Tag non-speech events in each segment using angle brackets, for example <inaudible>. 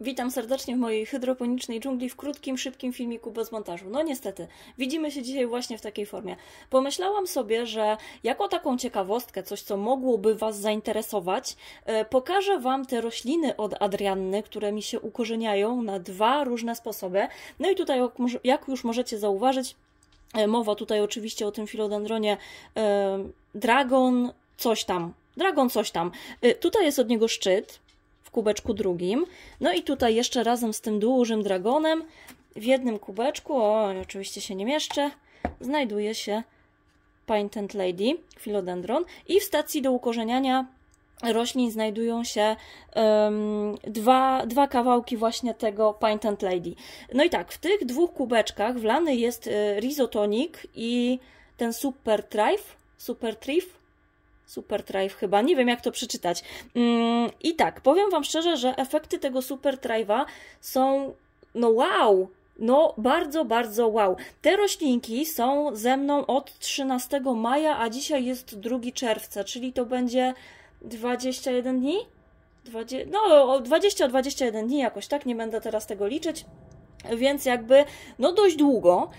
Witam serdecznie w mojej hydroponicznej dżungli w krótkim, szybkim filmiku bez montażu. No niestety, widzimy się dzisiaj właśnie w takiej formie. Pomyślałam sobie, że jako taką ciekawostkę, coś co mogłoby Was zainteresować, e, pokażę Wam te rośliny od Adrianny, które mi się ukorzeniają na dwa różne sposoby. No i tutaj, jak już możecie zauważyć, e, mowa tutaj oczywiście o tym filodendronie e, Dragon coś tam. Dragon coś tam. Tutaj jest od niego szczyt, w kubeczku drugim. No i tutaj jeszcze razem z tym dużym dragonem w jednym kubeczku, o, oczywiście się nie mieszczę, znajduje się Painted Lady, Philodendron i w stacji do ukorzeniania roślin znajdują się um, dwa, dwa kawałki właśnie tego Painted Lady. No i tak, w tych dwóch kubeczkach wlany jest y, rizotonik i ten Super Trife, Super Trife, Super Drive chyba, nie wiem jak to przeczytać. Mm, I tak, powiem Wam szczerze, że efekty tego Super Drive'a są, no wow, no, bardzo, bardzo wow. Te roślinki są ze mną od 13 maja, a dzisiaj jest 2 czerwca, czyli to będzie 21 dni? 20, no, 20-21 dni jakoś, tak? Nie będę teraz tego liczyć. Więc jakby no dość długo,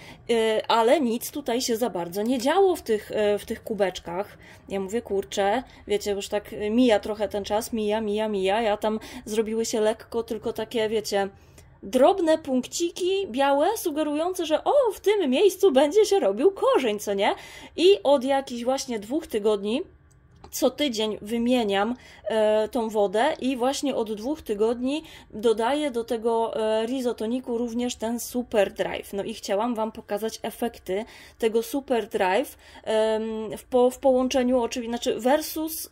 y, ale nic tutaj się za bardzo nie działo w tych, y, w tych kubeczkach. Ja mówię, kurczę, wiecie, już tak y, mija trochę ten czas, mija, mija, mija. Ja tam zrobiły się lekko tylko takie, wiecie, drobne punkciki białe sugerujące, że o, w tym miejscu będzie się robił korzeń, co nie? I od jakichś właśnie dwóch tygodni co tydzień wymieniam e, tą wodę i właśnie od dwóch tygodni dodaję do tego e, rizotoniku również ten Super Drive. No i chciałam Wam pokazać efekty tego Super Drive w, po, w połączeniu, oczywiście, znaczy versus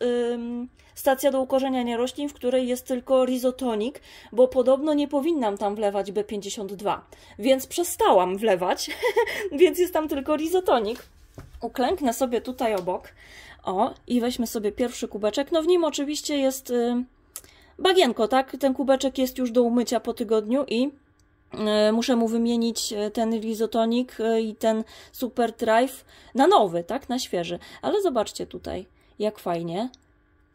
stacja do ukorzeniania roślin, w której jest tylko rizotonik, bo podobno nie powinnam tam wlewać B52, więc przestałam wlewać, <laughs> więc jest tam tylko rizotonik uklęknę sobie tutaj obok, o, i weźmy sobie pierwszy kubeczek. No w nim oczywiście jest y, bagienko, tak? Ten kubeczek jest już do umycia po tygodniu i y, muszę mu wymienić y, ten lizotonik i ten super drive na nowy, tak? Na świeży. Ale zobaczcie tutaj, jak fajnie.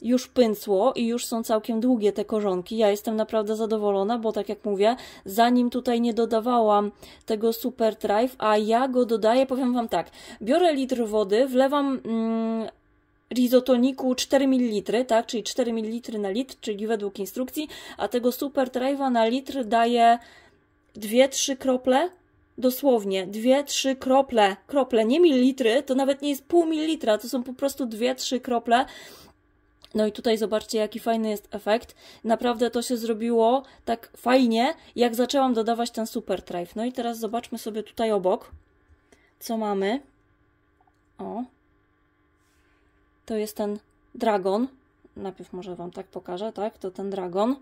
Już pęcło i już są całkiem długie te korzonki. Ja jestem naprawdę zadowolona, bo tak jak mówię, zanim tutaj nie dodawałam tego super drive, a ja go dodaję, powiem Wam tak, biorę litr wody, wlewam... Mm, rizotoniku 4 ml, tak, czyli 4 ml na litr, czyli według instrukcji, a tego Super Drive'a na litr daje 2-3 krople, dosłownie 2-3 krople, krople, nie mililitry, to nawet nie jest pół mililitra, to są po prostu 2-3 krople. No i tutaj zobaczcie, jaki fajny jest efekt. Naprawdę to się zrobiło tak fajnie, jak zaczęłam dodawać ten Super Drive. No i teraz zobaczmy sobie tutaj obok, co mamy. O, to jest ten dragon. Najpierw może Wam tak pokażę, tak? To ten dragon.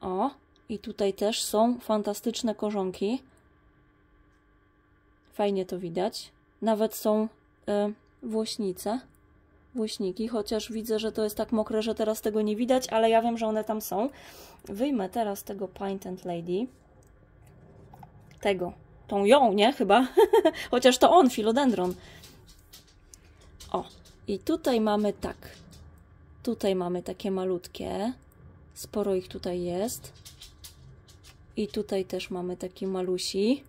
O, i tutaj też są fantastyczne korzonki. Fajnie to widać. Nawet są y, włośnice, włośniki, chociaż widzę, że to jest tak mokre, że teraz tego nie widać, ale ja wiem, że one tam są. Wyjmę teraz tego Pint and Lady. Tego. Tą ją, nie? Chyba. <laughs> chociaż to on, filodendron. I tutaj mamy tak. Tutaj mamy takie malutkie. Sporo ich tutaj jest. I tutaj też mamy taki malusi.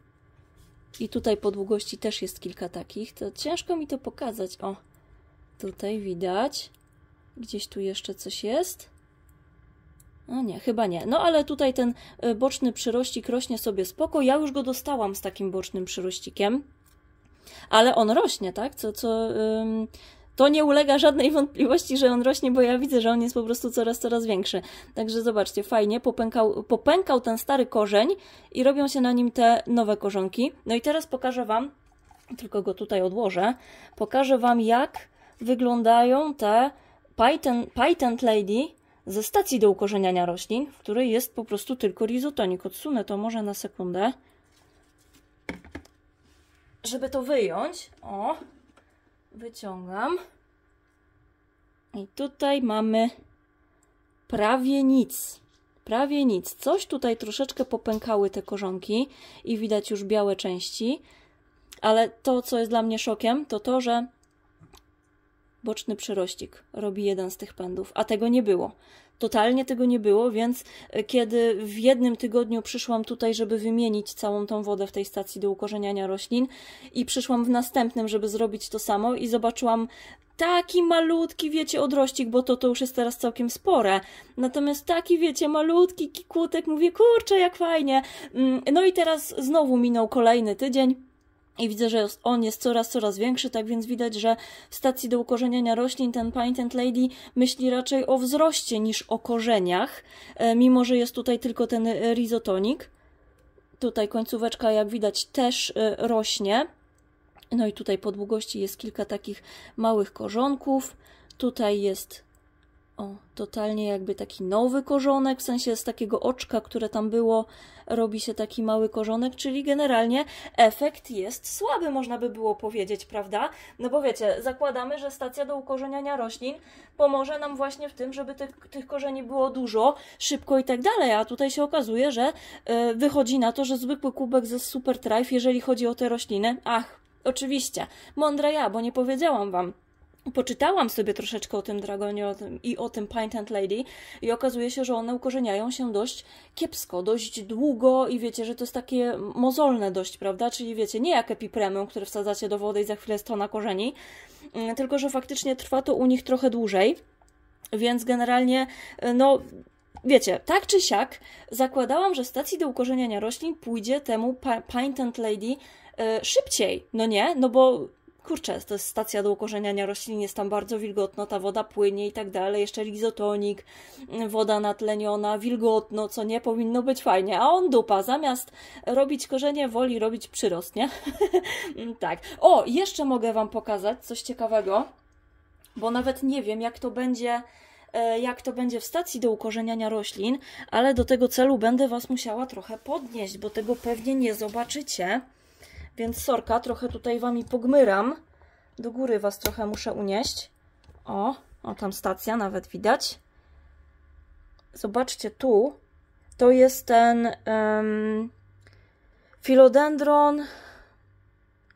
I tutaj po długości też jest kilka takich. To ciężko mi to pokazać. O, tutaj widać. Gdzieś tu jeszcze coś jest. No nie, chyba nie. No ale tutaj ten y, boczny przyrościk rośnie sobie spoko. Ja już go dostałam z takim bocznym przyrościkiem. Ale on rośnie, tak? Co, co, ym, to nie ulega żadnej wątpliwości, że on rośnie, bo ja widzę, że on jest po prostu coraz, coraz większy. Także zobaczcie, fajnie, popękał, popękał ten stary korzeń i robią się na nim te nowe korzonki. No i teraz pokażę Wam, tylko go tutaj odłożę, pokażę Wam jak wyglądają te Patent, Lady ze stacji do ukorzeniania roślin, w której jest po prostu tylko rizotonik. Odsunę to może na sekundę. Żeby to wyjąć, o, wyciągam. I tutaj mamy prawie nic. Prawie nic. Coś tutaj troszeczkę popękały te korzonki i widać już białe części. Ale to, co jest dla mnie szokiem, to to, że boczny przyrościk robi jeden z tych pędów, a tego nie było. Totalnie tego nie było, więc e, kiedy w jednym tygodniu przyszłam tutaj, żeby wymienić całą tą wodę w tej stacji do ukorzeniania roślin i przyszłam w następnym, żeby zrobić to samo i zobaczyłam taki malutki, wiecie, odrościk, bo to, to już jest teraz całkiem spore. Natomiast taki, wiecie, malutki kikutek, mówię, kurczę, jak fajnie. Mm, no i teraz znowu minął kolejny tydzień. I widzę, że on jest coraz, coraz większy, tak więc widać, że w stacji do ukorzeniania roślin ten Painted and Lady myśli raczej o wzroście niż o korzeniach, e, mimo że jest tutaj tylko ten rizotonik. Tutaj końcóweczka, jak widać, też e, rośnie. No i tutaj po długości jest kilka takich małych korzonków. Tutaj jest o, totalnie jakby taki nowy korzonek, w sensie z takiego oczka, które tam było, robi się taki mały korzonek, czyli generalnie efekt jest słaby, można by było powiedzieć, prawda? No bo wiecie, zakładamy, że stacja do ukorzeniania roślin pomoże nam właśnie w tym, żeby tych, tych korzeni było dużo, szybko i tak dalej, a tutaj się okazuje, że e, wychodzi na to, że zwykły kubek ze super trajf, jeżeli chodzi o te rośliny, ach, oczywiście, mądra ja, bo nie powiedziałam wam, Poczytałam sobie troszeczkę o tym dragonie i o tym Pint and Lady i okazuje się, że one ukorzeniają się dość kiepsko, dość długo i wiecie, że to jest takie mozolne dość, prawda? Czyli wiecie, nie jak epipremę, które wsadzacie do wody i za chwilę strona korzeni, mm, tylko że faktycznie trwa to u nich trochę dłużej, więc generalnie, y, no, wiecie, tak czy siak, zakładałam, że stacji do ukorzeniania roślin pójdzie temu Pint and Lady y, szybciej, no nie? No bo kurczę, to jest stacja do ukorzeniania roślin, jest tam bardzo wilgotno, ta woda płynie i tak dalej, jeszcze lizotonik, woda natleniona, wilgotno, co nie powinno być fajnie, a on dupa, zamiast robić korzenie, woli robić przyrost, nie? <laughs> tak. O, jeszcze mogę Wam pokazać coś ciekawego, bo nawet nie wiem, jak to będzie e, jak to będzie w stacji do ukorzeniania roślin, ale do tego celu będę Was musiała trochę podnieść, bo tego pewnie nie zobaczycie. Więc sorka, trochę tutaj Wami pogmyram. Do góry Was trochę muszę unieść. O, o tam stacja nawet widać. Zobaczcie tu. To jest ten um, Philodendron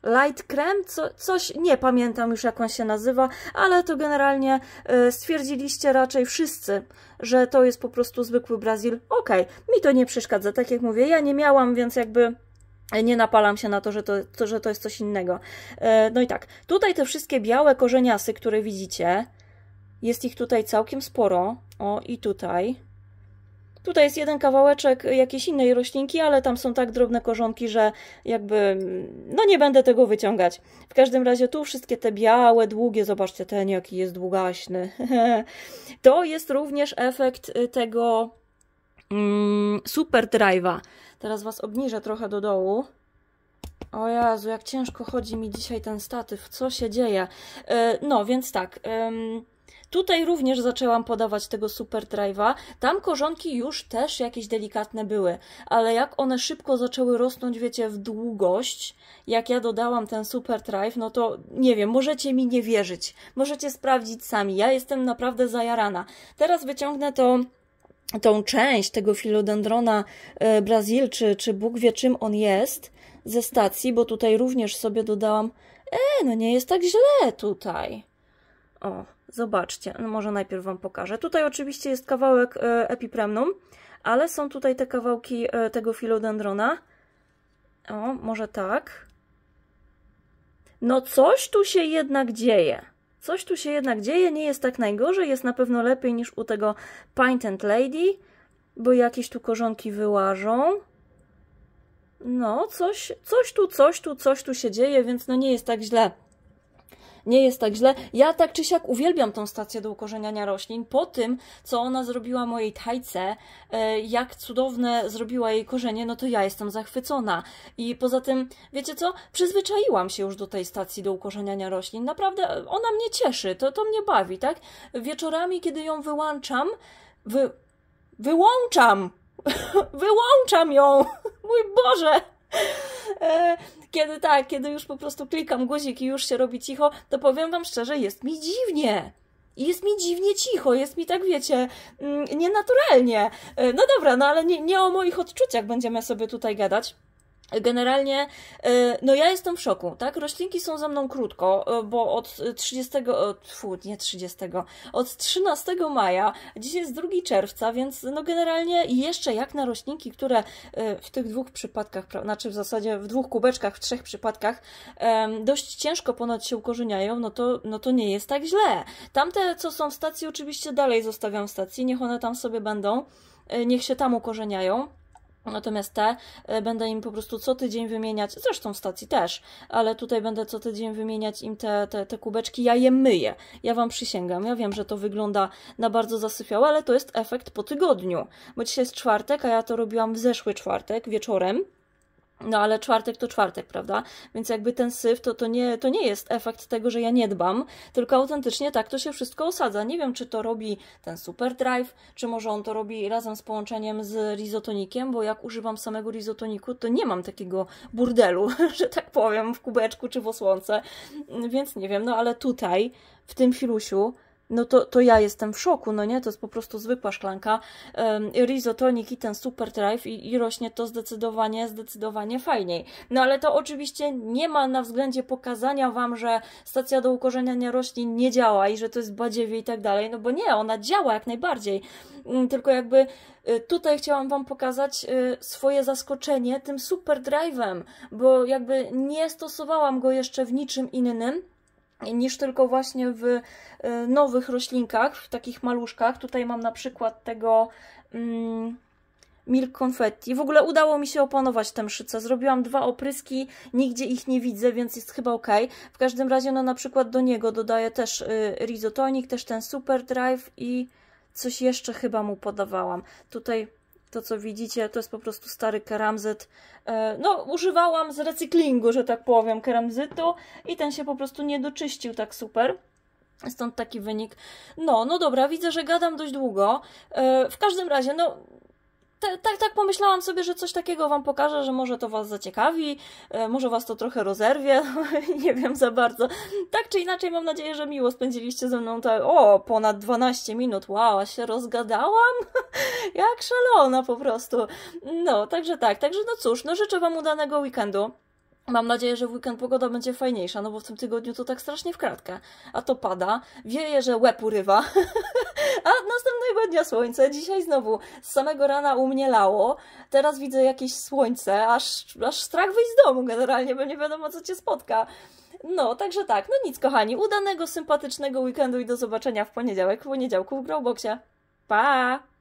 Light cream, co, coś, nie pamiętam już jak on się nazywa, ale to generalnie y, stwierdziliście raczej wszyscy, że to jest po prostu zwykły Brazil. Okej, okay, mi to nie przeszkadza, tak jak mówię, ja nie miałam, więc jakby nie napalam się na to że, to, to, że to jest coś innego. E, no i tak, tutaj te wszystkie białe korzeniasy, które widzicie, jest ich tutaj całkiem sporo. O, i tutaj. Tutaj jest jeden kawałeczek jakiejś innej roślinki, ale tam są tak drobne korzonki, że jakby, mm, no nie będę tego wyciągać. W każdym razie tu wszystkie te białe, długie, zobaczcie ten jaki jest długaśny. <laughs> to jest również efekt y, tego Mm, super drive'a. Teraz Was obniżę trochę do dołu. O Jezu, jak ciężko chodzi mi dzisiaj ten statyw. Co się dzieje? E, no, więc tak. Tutaj również zaczęłam podawać tego super drive'a. Tam korzonki już też jakieś delikatne były, ale jak one szybko zaczęły rosnąć, wiecie, w długość, jak ja dodałam ten super drive, no to nie wiem, możecie mi nie wierzyć. Możecie sprawdzić sami. Ja jestem naprawdę zajarana. Teraz wyciągnę to tą część tego filodendrona e, Brazil, czy, czy Bóg wie czym on jest, ze stacji, bo tutaj również sobie dodałam, e, no nie jest tak źle tutaj. O, zobaczcie, no może najpierw Wam pokażę. Tutaj oczywiście jest kawałek e, epipremnum, ale są tutaj te kawałki e, tego filodendrona. O, może tak. No coś tu się jednak dzieje. Coś tu się jednak dzieje, nie jest tak najgorzej, jest na pewno lepiej niż u tego Pint and Lady, bo jakieś tu korzonki wyłażą. No, coś, coś tu, coś tu, coś tu się dzieje, więc no nie jest tak źle nie jest tak źle. Ja tak czy siak uwielbiam tą stację do ukorzeniania roślin po tym, co ona zrobiła mojej tajce, e, jak cudowne zrobiła jej korzenie, no to ja jestem zachwycona. I poza tym, wiecie co, przyzwyczaiłam się już do tej stacji do ukorzeniania roślin. Naprawdę ona mnie cieszy, to, to mnie bawi, tak? Wieczorami, kiedy ją wyłączam, wy... wyłączam! <laughs> wyłączam ją! <laughs> Mój Boże! <laughs> kiedy tak, kiedy już po prostu klikam guzik i już się robi cicho, to powiem Wam szczerze, jest mi dziwnie. Jest mi dziwnie cicho, jest mi tak, wiecie, mm, nienaturalnie. E, no dobra, no ale nie, nie o moich odczuciach będziemy sobie tutaj gadać. Generalnie, e, no ja jestem w szoku, tak? Roślinki są za mną krótko, e, bo od 30, e, tfu, nie 30, od 13 maja, dzisiaj jest 2 czerwca, więc no generalnie jeszcze jak na roślinki, które w tych dwóch przypadkach, znaczy w zasadzie w dwóch kubeczkach, w trzech przypadkach dość ciężko ponad się ukorzeniają, no to, no to nie jest tak źle. Tamte, co są w stacji, oczywiście dalej zostawiam w stacji, niech one tam sobie będą, niech się tam ukorzeniają. Natomiast te y, będę im po prostu co tydzień wymieniać, zresztą w stacji też, ale tutaj będę co tydzień wymieniać im te, te, te kubeczki, ja je myję. Ja Wam przysięgam, ja wiem, że to wygląda na bardzo zasypiałe, ale to jest efekt po tygodniu, bo dzisiaj jest czwartek, a ja to robiłam w zeszły czwartek wieczorem. No ale czwartek to czwartek, prawda? Więc jakby ten syf to, to, nie, to nie jest efekt tego, że ja nie dbam, tylko autentycznie tak to się wszystko osadza. Nie wiem, czy to robi ten super drive, czy może on to robi razem z połączeniem z rizotonikiem, bo jak używam samego rizotoniku, to nie mam takiego burdelu, <laughs> że tak powiem, w kubeczku czy w osłonce. Więc nie wiem, no ale tutaj, w tym filusiu, no to, to ja jestem w szoku, no nie? To jest po prostu zwykła szklanka. Um, Rizo Tonic i ten Super Drive i, i rośnie to zdecydowanie, zdecydowanie fajniej. No ale to oczywiście nie ma na względzie pokazania Wam, że stacja do ukorzeniania roślin nie działa i że to jest badziewie i tak dalej, no bo nie, ona działa jak najbardziej. Mm, tylko jakby y, tutaj chciałam Wam pokazać y, swoje zaskoczenie tym Super Drive'em, bo jakby nie stosowałam go jeszcze w niczym innym, niż tylko właśnie w e, nowych roślinkach, w takich maluszkach. Tutaj mam na przykład tego mm, milk confetti. W ogóle udało mi się opanować tę mszycę. Zrobiłam dwa opryski, nigdzie ich nie widzę, więc jest chyba ok. W każdym razie no na przykład do niego dodaję też y, rizotonik, też ten super drive i coś jeszcze chyba mu podawałam. Tutaj to, co widzicie, to jest po prostu stary keramzet. E, no, używałam z recyklingu, że tak powiem, keramzytu i ten się po prostu nie doczyścił tak super. Stąd taki wynik. No, no dobra, widzę, że gadam dość długo. E, w każdym razie, no, tak, tak, tak pomyślałam sobie, że coś takiego Wam pokażę, że może to Was zaciekawi, e, może Was to trochę rozerwie, <laughs> nie wiem za bardzo. Tak czy inaczej, mam nadzieję, że miło spędziliście ze mną te, o, ponad 12 minut, wow, a się rozgadałam? <laughs> Jak szalona po prostu. No, także tak, także no cóż, no życzę Wam udanego weekendu. Mam nadzieję, że w weekend pogoda będzie fajniejsza, no bo w tym tygodniu to tak strasznie w kratkę. A to pada, wieje, że łeb urywa, <laughs> a następnego dnia słońce. Dzisiaj znowu z samego rana u mnie lało, teraz widzę jakieś słońce, aż, aż strach wyjść z domu generalnie, bo nie wiadomo co Cię spotka. No, także tak, no nic kochani, udanego, sympatycznego weekendu i do zobaczenia w poniedziałek, w poniedziałku w Growboxie. Pa!